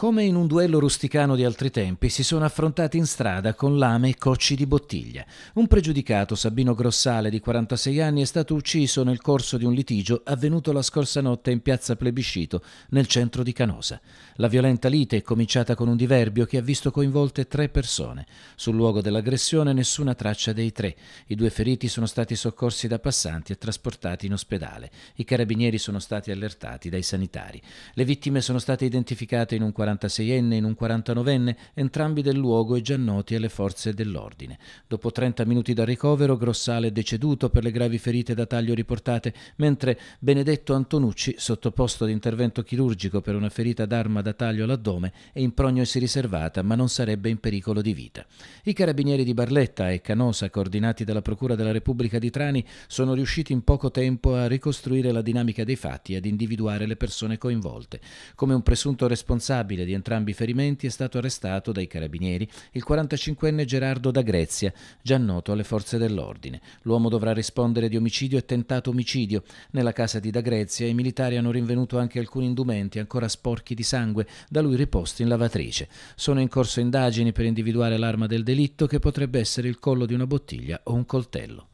Come in un duello rusticano di altri tempi, si sono affrontati in strada con lame e cocci di bottiglia. Un pregiudicato, Sabino Grossale, di 46 anni, è stato ucciso nel corso di un litigio avvenuto la scorsa notte in piazza Plebiscito, nel centro di Canosa. La violenta lite è cominciata con un diverbio che ha visto coinvolte tre persone. Sul luogo dell'aggressione nessuna traccia dei tre. I due feriti sono stati soccorsi da passanti e trasportati in ospedale. I carabinieri sono stati allertati dai sanitari. Le vittime sono state identificate in un 40 46enne in un 49enne, entrambi del luogo e già noti alle forze dell'ordine. Dopo 30 minuti da ricovero, Grossale è deceduto per le gravi ferite da taglio riportate, mentre Benedetto Antonucci, sottoposto ad intervento chirurgico per una ferita d'arma da taglio all'addome, è in prognosi riservata ma non sarebbe in pericolo di vita. I carabinieri di Barletta e Canosa, coordinati dalla Procura della Repubblica di Trani, sono riusciti in poco tempo a ricostruire la dinamica dei fatti e ad individuare le persone coinvolte. Come un presunto responsabile responsabile di entrambi i ferimenti è stato arrestato dai carabinieri il 45enne Gerardo da Grezia, già noto alle forze dell'ordine. L'uomo dovrà rispondere di omicidio e tentato omicidio. Nella casa di da Grezia i militari hanno rinvenuto anche alcuni indumenti ancora sporchi di sangue, da lui riposti in lavatrice. Sono in corso indagini per individuare l'arma del delitto che potrebbe essere il collo di una bottiglia o un coltello.